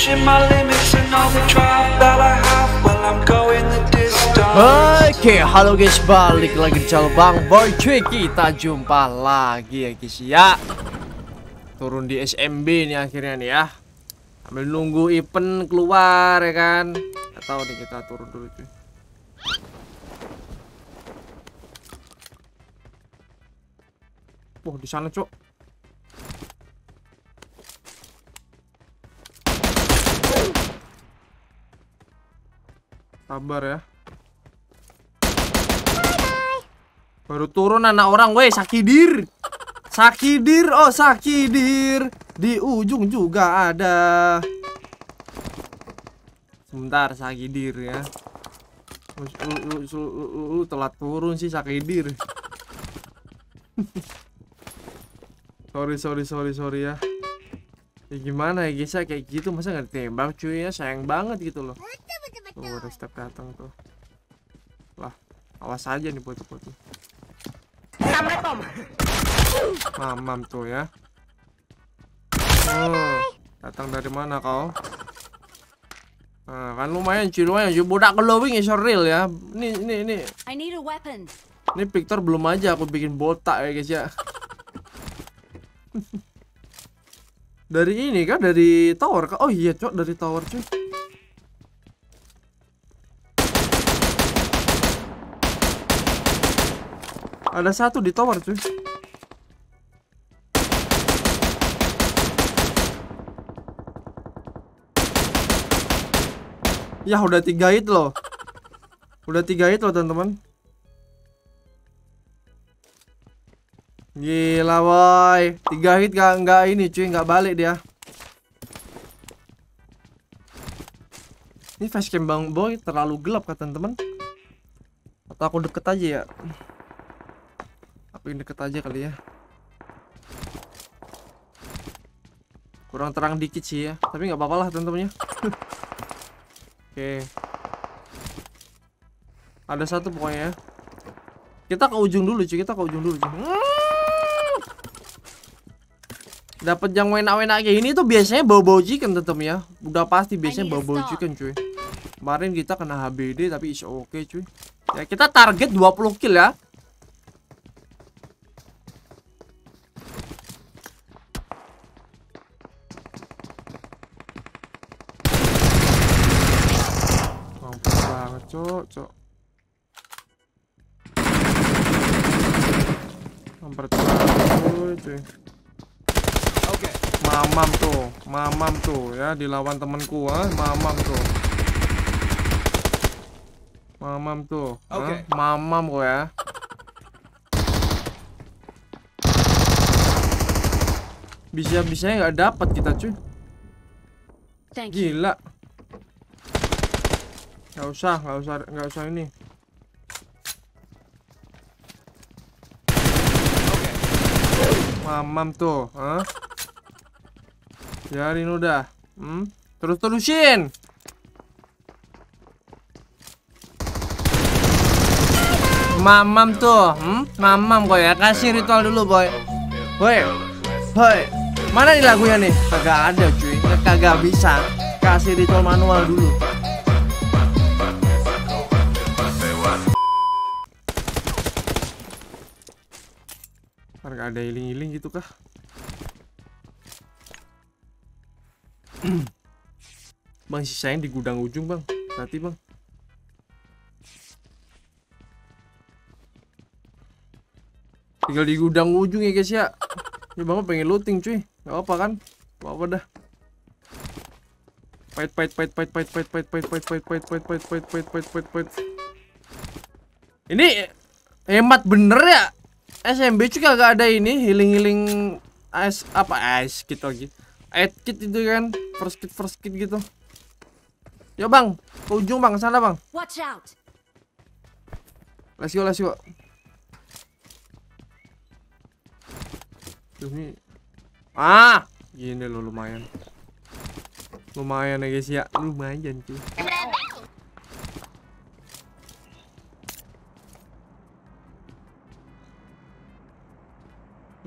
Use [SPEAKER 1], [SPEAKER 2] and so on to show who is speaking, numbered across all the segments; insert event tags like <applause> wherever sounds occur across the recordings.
[SPEAKER 1] Oke, okay, halo guys, balik lagi di channel Bang Boy Cuy. Kita jumpa lagi ya guys ya. Turun di SMB ini akhirnya nih ya. Ambil nunggu event keluar ya kan. Atau nih kita turun dulu cuy. Wah, di sana, cok. Sabar ya. Baru turun anak orang, weh, sakidir. Sakidir, oh sakidir. Di ujung juga ada. Sebentar, sakidir ya. Lu, telat turun sih sakidir. <laughs> sorry, sorry, sorry, sorry ya. ya. Gimana ya guys ya? kayak gitu masa nggak ditembak cuy ya sayang banget gitu loh. Tuh ada step datang tuh. Wah, awas aja nih bocah-bocah. Tom. Mamam tuh ya. Oh, datang dari mana kau? Nah, kan lumayan cuy, lumayan cuy. Budak glowing is real ya. Ini ini ini. I need a weapon. Ini Victor belum aja aku bikin botak ya guys ya. <laughs> dari ini kan dari tower kah? Oh iya, cok dari tower cuy. Ada satu di tower cuy. Ya udah tiga hit loh. Udah tiga hit loh teman-teman. Gila boy Tiga hit gak, gak ini cuy Gak balik dia Ini facecam bang boy Terlalu gelap kan teman teman Atau aku deket aja ya aku ini deket aja kali ya kurang terang dikit sih ya tapi nggak apa-apa lah tentunya <laughs> oke okay. ada satu pokoknya ya. kita ke ujung dulu cuy kita ke ujung dulu cuy hmm. dapat yang wena-wena kayak ini tuh biasanya bau-bau chicken tetep ya udah pasti biasanya bau-bau chicken cuy kemarin kita kena HBD tapi is oke okay, cuy ya kita target 20 kill ya dilawan temanku ah mamam tuh mamam tuh okay. ah? mamam kok ya bisa bisanya nggak dapat kita cuy gila nggak usah nggak usah nggak usah ini mamam tuh ah biarin udah Hmm, terus-terusin. Mamam tuh, hmm? Mamam boy ya. Kasih ritual dulu boy. Boy, boy. Mana nih lagunya nih? Kagak ada cuy, kagak bisa. Kasih ritual manual dulu. Kagak ada iling-iling gitu kah? bang sisain di gudang ujung bang nanti bang tinggal di gudang ujung ya guys ya ini bang pengen looting cuy nggak apa kan nggak apa dah pait pait pait pait pait pait pait pait pait pait pait pait pait pait pait pait pait pait ini hemat bener ya SMB juga gak ada ini healing healing ice apa kita gitu gitu aid kit itu kan first kit first kit gitu Ya bang ke ujung bang sana bang watch out let's go let's go Duh, ini ah gini lo lumayan lumayan ya guys ya lumayan cuy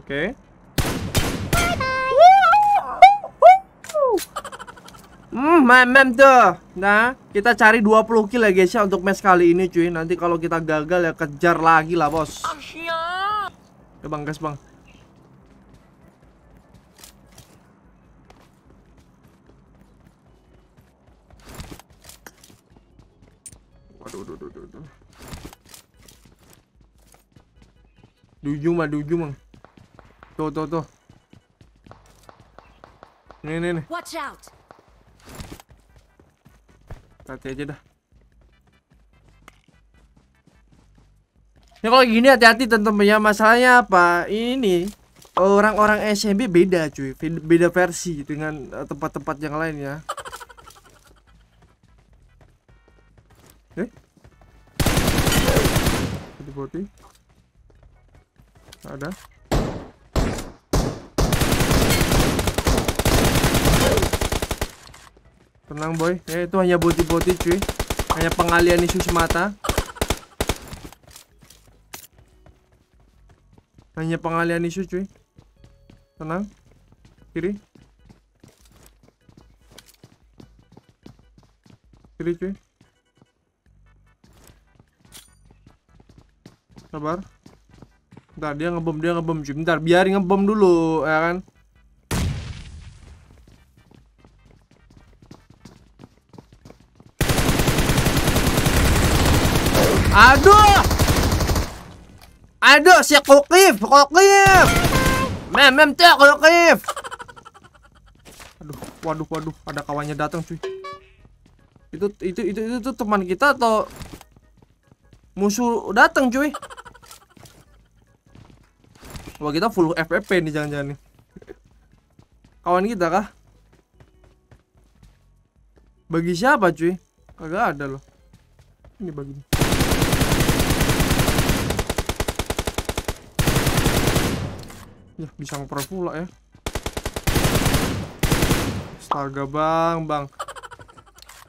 [SPEAKER 1] Oke. Okay. Hmm, mem tuh. Nah, kita cari 20 kill ya guys ya untuk match kali ini cuy. Nanti kalau kita gagal ya kejar lagi lah, Bos. Ya ah, Bang, gas, Bang. Waduh, waduh, waduh, waduh. Duju mah, duju, Bang. Tuh, tuh, tuh. Nih, nih, nih. Watch out hati aja dah Ya kalau gini hati-hati temen-temen ya masalahnya apa ini orang-orang SMB beda cuy beda versi dengan eh, tempat-tempat yang lain ya eh ada Tenang boy, ya itu hanya boti-boti cuy Hanya pengalian isu semata Hanya pengalian isu cuy Tenang Kiri Kiri cuy Sabar Bentar dia ngebom dia ngebom cuy Bentar biarin ngebom dulu ya kan Aduh. Aduh, si Kokif, Kokif. Mem, mem teh Kokif. Aduh, waduh, waduh, ada kawannya datang cuy. Itu itu itu itu, itu teman kita atau musuh datang cuy. Wah, kita full FFP nih jangan-jangan nih. Kawan kita kah? Bagi siapa cuy? Kagak ada loh. Ini bagi. Ya, bisa ngoper pula ya. Astaga, Bang, Bang.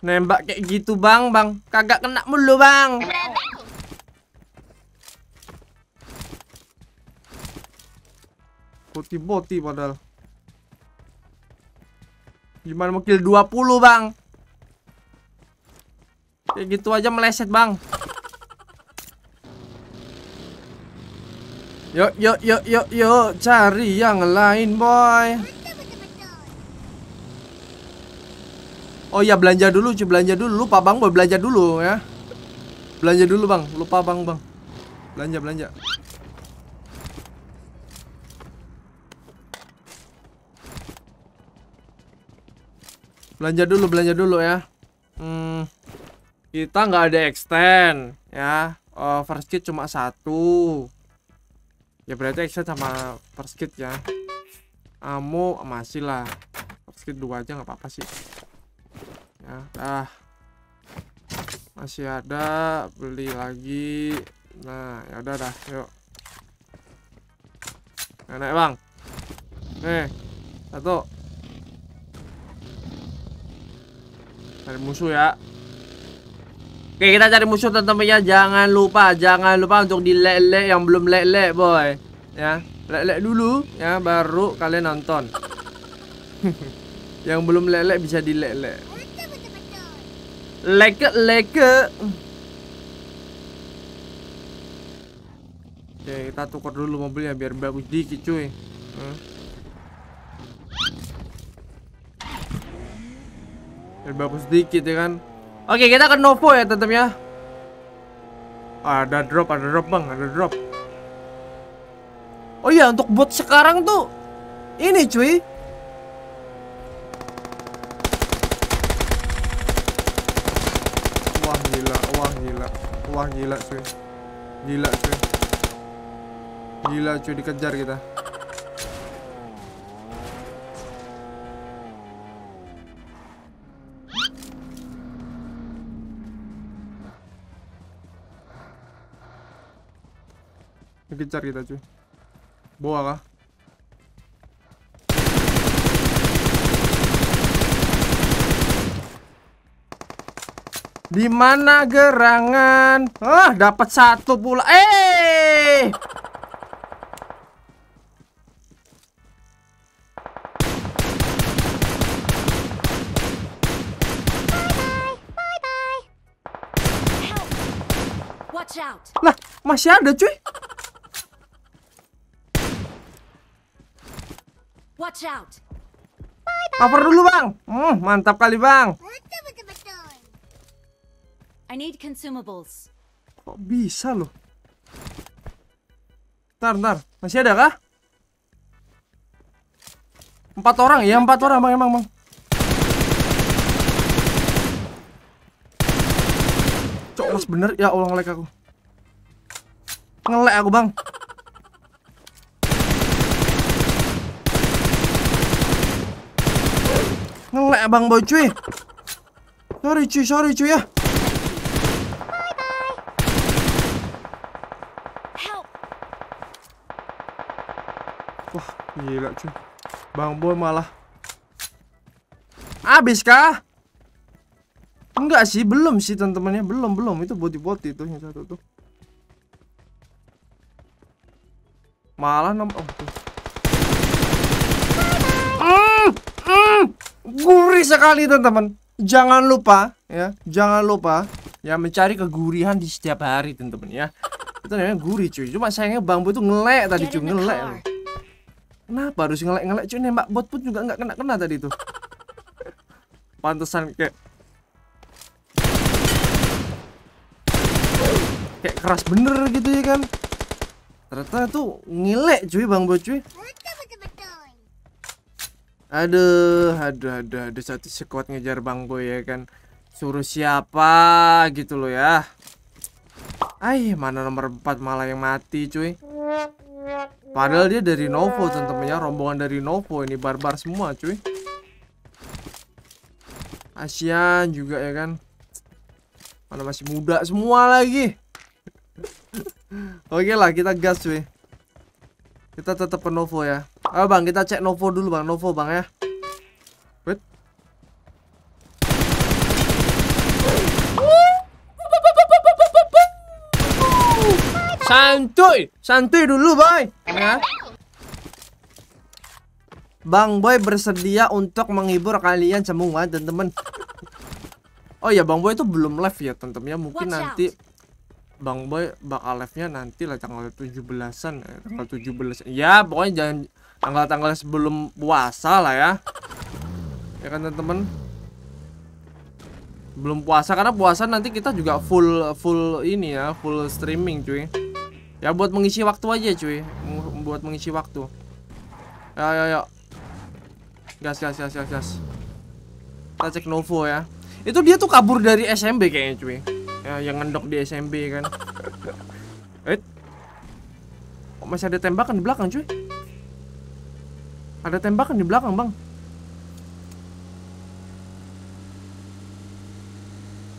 [SPEAKER 1] Nembak kayak gitu, Bang, Bang. Kagak kena mulu, Bang. Boti-boti padahal. Gimana mau kill 20, Bang? Kayak gitu aja meleset, Bang. Yuk, yuk, yuk, yuk, yuk, cari yang lain, boy. Oh ya belanja dulu, cuy belanja dulu. Lupa bang, boy belanja dulu ya. Belanja dulu bang, lupa bang bang. Belanja belanja. Belanja dulu, belanja dulu ya. Hmm, kita nggak ada extend ya. Oh, first kit cuma satu ya berarti saya sama first ya amu masih lah first dua aja nggak apa-apa sih ya dah masih ada beli lagi nah ya udah dah yuk nah, naik bang nih eh, satu cari musuh ya Oke kita cari musuh tentunya jangan lupa jangan lupa untuk di lele yang belum lele boy ya lele dulu ya baru kalian nonton <laughs> yang belum lele bisa di lele leke leke Oke kita tukar dulu mobilnya biar bagus dikit cuy hmm. biar bagus dikit ya kan Oke, kita ke Novo ya tetep ya. Ada drop, ada drop bang, ada drop. Oh iya, untuk bot sekarang tuh ini cuy. Wah gila, wah gila, wah gila cuy. Gila cuy. Gila cuy dikejar kita. Dikejar kita cuy Bawa kah? Di mana gerangan? Ah, dapat satu pula. Eh! Lah, masih ada cuy. Watch out. Bye, bye. Cover dulu, Bang. Hmm, mantap kali, Bang. Betul, betul, betul. I need consumables. Kok bisa loh? Ntar, ntar. Masih ada kah? Empat orang ya, empat orang, Bang, emang, ya, Bang. Cok, bener ya ulang ngelek aku. Ngelek aku, Bang. lẹ Abang Boy cuy Sorry cuy, sorry cuy ya Wah, gila cuy Bang Boy malah Abis kah? Enggak sih, belum sih teman-temannya, belum belum itu boti-boti itu yang satu tuh. Malah nomor oh gurih sekali teman-teman jangan lupa ya jangan lupa ya mencari kegurihan di setiap hari teman-teman ya itu namanya gurih cuy cuma sayangnya bambu itu ngelek tadi cuy ngelek kenapa harus ngelek ngelek cuy nembak bot pun juga nggak kena kena tadi tuh pantesan kayak kayak keras bener gitu ya kan ternyata tuh ngilek cuy bang bot cuy aduh aduh aduh aduh satu sekuat ngejar bang boy ya kan suruh siapa gitu loh ya Ay, mana nomor 4 malah yang mati cuy Padahal dia dari Novo teman-temannya Rombongan dari Novo ini barbar semua cuy Asian juga ya kan Mana masih muda semua lagi <laughs> Oke okay lah kita gas cuy kita tetap ke Novo ya. Ayo ah, bang, kita cek Novo dulu bang. Novo bang ya. Wait. Santuy, santuy dulu boy. Ya. Bang Boy bersedia untuk menghibur kalian semua teman-teman. Oh ya Bang Boy itu belum live ya teman-teman ya, Mungkin nanti Bang Boy bakal live-nya nanti lah tanggal 17-an eh, tanggal 17 hmm. ya pokoknya jangan tanggal-tanggal sebelum puasa lah ya ya kan teman-teman belum puasa karena puasa nanti kita juga full full ini ya full streaming cuy ya buat mengisi waktu aja cuy buat mengisi waktu ya ya ya gas gas gas gas gas kita cek Novo ya itu dia tuh kabur dari SMB kayaknya cuy ya, yang ngendok di SMB kan <laughs> eh kok masih ada tembakan di belakang cuy ada tembakan di belakang bang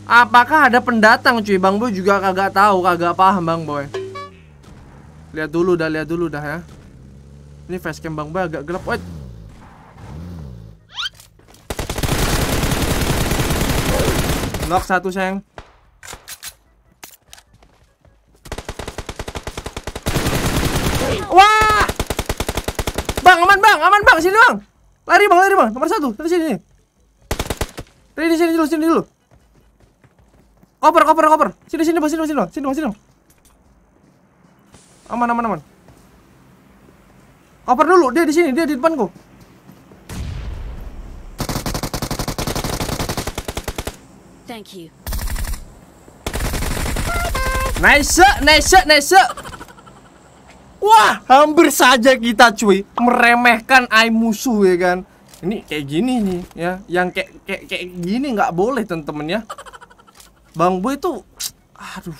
[SPEAKER 1] Apakah ada pendatang cuy? Bang Boy juga kagak tahu, kagak paham Bang Boy. Lihat dulu dah, lihat dulu dah ya. Ini facecam Bang Boy agak gelap. Wait. Lock satu, sayang. bang, sini bang. Lari bang, lari bang. Nomor satu, sini sini. Lari di sini dulu, sini dulu. Koper, koper, koper. Sini sini bang, sini bang, sini bang, sini bang, sini bang. Aman, aman, aman. Koper dulu, dia di sini, dia di depanku. Thank you. Nice, nice, nice. Wah, hampir saja kita cuy meremehkan ai musuh ya kan. Ini kayak gini nih ya, yang kayak kayak, kayak gini nggak boleh temen-temen ya. Bang bu itu, aduh.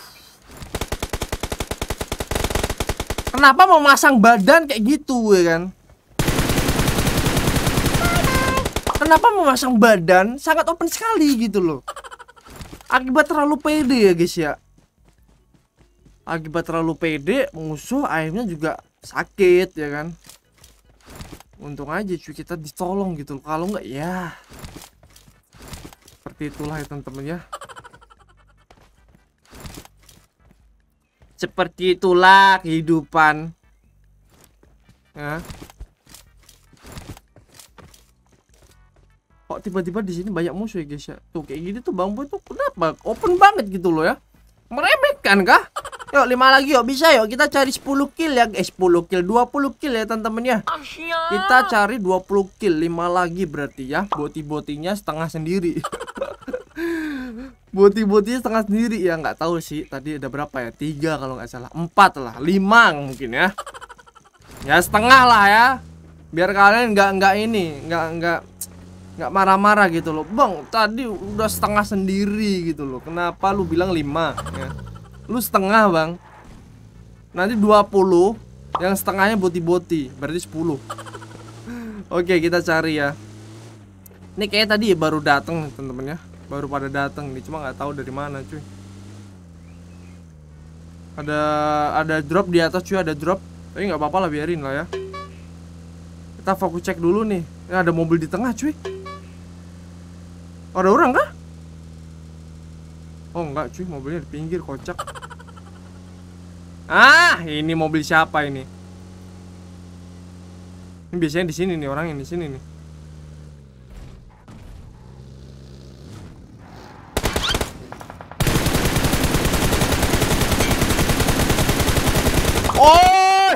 [SPEAKER 1] Kenapa mau masang badan kayak gitu ya kan? Kenapa memasang badan sangat open sekali gitu loh. Akibat terlalu pede ya guys ya akibat terlalu pede musuh akhirnya juga sakit ya kan untung aja cuy kita ditolong gitu kalau nggak ya seperti itulah ya teman-teman ya seperti itulah kehidupan ya kok tiba-tiba di sini banyak musuh ya guys ya tuh kayak gini tuh bang boy tuh kenapa open banget gitu loh ya meremehkan kah Yuk lima lagi yuk bisa yuk kita cari 10 kill ya eh 10 kill 20 kill ya teman-teman ya ah, Kita cari 20 kill lima lagi berarti ya Boti-botinya setengah sendiri <laughs> Boti-botinya setengah sendiri ya nggak tahu sih tadi ada berapa ya tiga kalau nggak salah empat lah lima mungkin ya Ya setengah lah ya Biar kalian nggak nggak ini nggak nggak nggak marah-marah gitu loh Bang tadi udah setengah sendiri gitu loh Kenapa lu bilang lima ya Lu setengah bang Nanti 20 Yang setengahnya boti-boti Berarti 10 <laughs> Oke kita cari ya Ini kayak tadi ya baru dateng temen-temen ya Baru pada dateng nih Cuma nggak tahu dari mana cuy Ada ada drop di atas cuy Ada drop Tapi nggak apa-apa lah biarin lah ya Kita fokus cek dulu nih ini Ada mobil di tengah cuy Ada orang kah? Oh enggak cuy mobilnya di pinggir kocak Ah ini mobil siapa ini Ini biasanya di sini nih orang yang di sini nih Oh!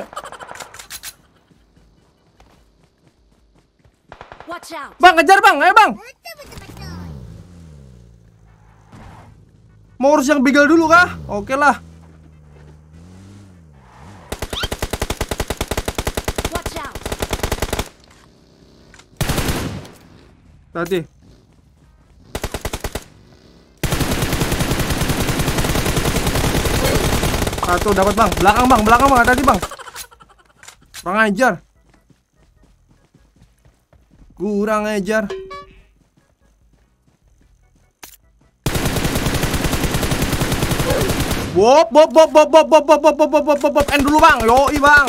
[SPEAKER 1] Bang, kejar bang, ayo bang. Mau urus yang begal dulu kah? Oke lah. Tadi. Satu dapat bang, belakang bang, belakang bang, tadi bang. Kurang ajar. Kurang ajar. Bob, bob, bob, bob, bob, bob, bob, bob, bob, bob, bob, bob, end dulu bang, i bang.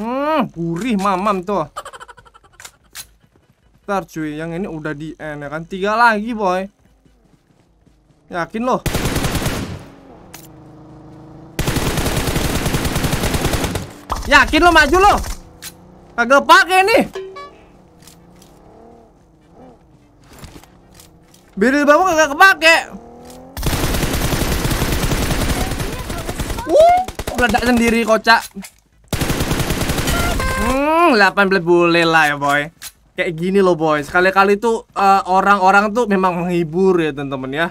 [SPEAKER 1] Hmm, gurih mamam tuh. Ntar cuy, yang ini udah di end ya kan, tiga lagi boy. Yakin loh. Yakin lo maju lo. Kagak pakai nih. Biru bapak kagak kepake. meledak sendiri kocak. Hmm, 18 boleh lah ya boy. Kayak gini loh boy. Sekali-kali tuh eh, orang-orang uh, tuh memang menghibur ya temen-temen ya.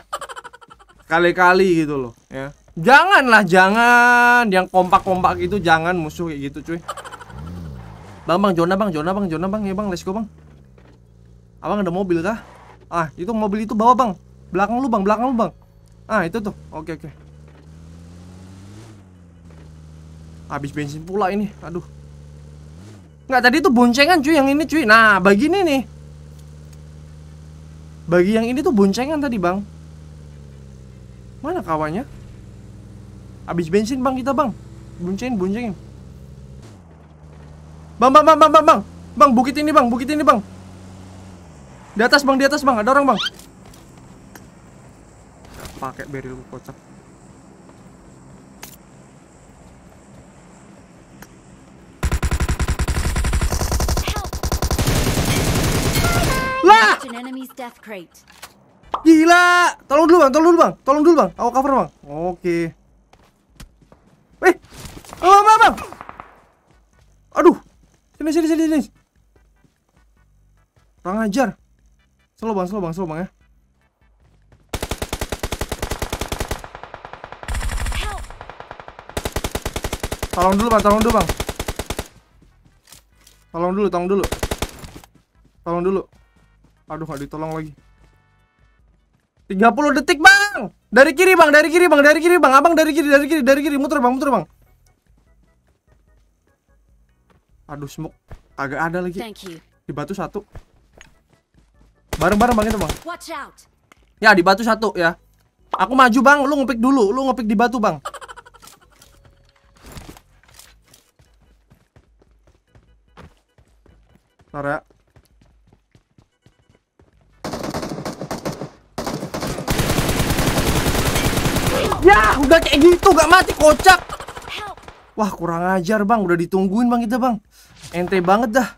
[SPEAKER 1] Kali-kali gitu loh ya. Janganlah, jangan yang kompak-kompak itu jangan musuh kayak gitu cuy. Bang, bang, Jona, bang, Jona, bang, Jona, bang, ya bang, let's go bang. Abang ada mobil kah? Ah, itu mobil itu bawa bang. Belakang lubang belakang lubang. Ah, itu tuh. Oke, okay, oke. Okay. Habis bensin pula ini. Aduh. Nggak tadi tuh boncengan cuy yang ini cuy. Nah, bagi ini nih. Bagi yang ini tuh boncengan tadi, Bang. Mana kawannya? Habis bensin, Bang, kita, Bang. Boncengin, boncengin. Bang, bang, bang, bang, bang, bang. Bang, bukit ini, Bang. Bukit ini, Bang. Di atas, Bang. Di atas, Bang. Ada orang, Bang. Pakai beril kocak. Lah. Gila. Tolong dulu, Bang. Tolong dulu, Bang. Tolong dulu, Bang. Aku cover, Bang. Oke. Eh. Oh, Bang, Bang. Aduh. Sini, sini, sini, sini. orang ajar. Slow, Bang. Slow, Bang. Slow, Bang ya. Tolong dulu, Bang. Tolong dulu, Bang. Tolong dulu, tolong dulu. Tolong dulu. Aduh, nggak ditolong lagi. 30 detik, Bang. Dari kiri, Bang. Dari kiri, Bang. Dari kiri, Bang. Abang dari kiri, dari kiri, dari kiri. Muter, Bang. Muter, Bang. Aduh, smoke agak ada lagi. Di batu satu. Bareng-bareng, Bang itu, Bang. Ya, di batu satu ya. Aku maju, Bang. Lu ngepick dulu. Lu ngepick di batu, Bang. Ntar ya. Ya, udah kayak gitu gak mati kocak. Wah, kurang ajar, Bang. Udah ditungguin, Bang, kita, Bang. Ente banget dah.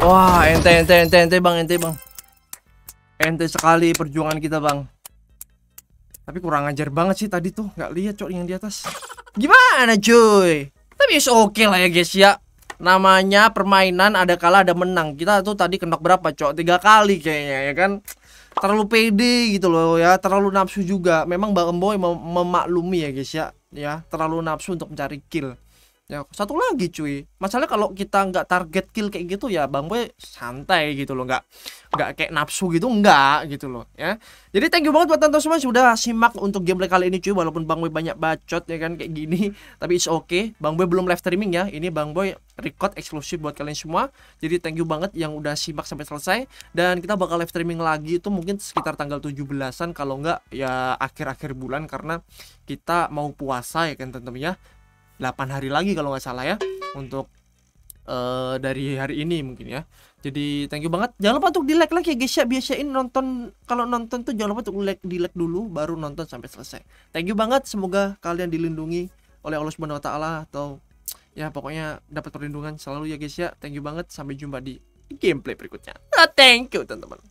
[SPEAKER 1] Wah, ente ente ente ente, Bang, ente, Bang. Ente sekali perjuangan kita, Bang. Tapi kurang ajar banget sih tadi tuh, nggak lihat cok yang di atas. Gimana, cuy? Tapi is oke okay lah ya, guys ya namanya permainan ada kalah ada menang. Kita tuh tadi kenok berapa, Cok? Tiga kali kayaknya ya kan. Terlalu pede gitu loh ya, terlalu nafsu juga. Memang Bang Boy mem memaklumi ya guys ya. Ya, terlalu nafsu untuk mencari kill ya satu lagi cuy masalah kalau kita nggak target kill kayak gitu ya bang boy santai gitu loh nggak nggak kayak nafsu gitu nggak gitu loh ya jadi thank you banget buat tonton semua sudah simak untuk gameplay kali ini cuy walaupun bang boy banyak bacot ya kan kayak gini <laughs> tapi it's okay bang boy belum live streaming ya ini bang boy record eksklusif buat kalian semua jadi thank you banget yang udah simak sampai selesai dan kita bakal live streaming lagi itu mungkin sekitar tanggal 17-an kalau nggak ya akhir-akhir bulan karena kita mau puasa ya kan tentunya 8 hari lagi kalau nggak salah ya untuk uh, dari hari ini mungkin ya. Jadi thank you banget. Jangan lupa untuk di like lagi ya guys ya. Biasain nonton kalau nonton tuh jangan lupa untuk like di like dulu baru nonton sampai selesai. Thank you banget. Semoga kalian dilindungi oleh Allah Subhanahu wa taala atau ya pokoknya dapat perlindungan selalu ya guys ya. Thank you banget. Sampai jumpa di gameplay berikutnya. Nah, thank you teman-teman.